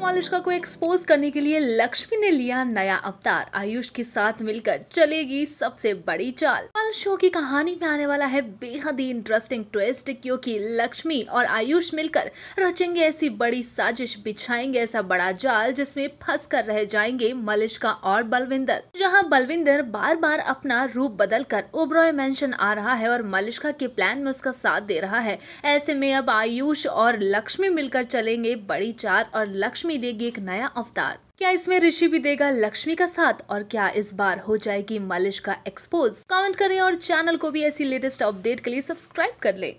मालिश्का को एक्सपोज करने के लिए लक्ष्मी ने लिया नया अवतार आयुष के साथ मिलकर चलेगी सबसे बड़ी चाल कल शो की कहानी में आने वाला है बेहद ही इंटरेस्टिंग ट्विस्ट क्योंकि लक्ष्मी और आयुष मिलकर रचेंगे ऐसी बड़ी साजिश बिछाएंगे ऐसा बड़ा जाल जिसमें फंस कर रह जाएंगे मलिश्का और बलविंदर जहाँ बलविंदर बार बार अपना रूप बदल कर ओब्रॉय मैंशन आ रहा है और मलिश्का के प्लान में उसका साथ दे रहा है ऐसे में अब आयुष और लक्ष्मी मिलकर चलेंगे बड़ी चाल और लक्ष्मी लक्ष्मी लेगी एक नया अवतार क्या इसमें ऋषि भी देगा लक्ष्मी का साथ और क्या इस बार हो जाएगी मालिश का एक्सपोज कमेंट करें और चैनल को भी ऐसी लेटेस्ट अपडेट के लिए सब्सक्राइब कर लें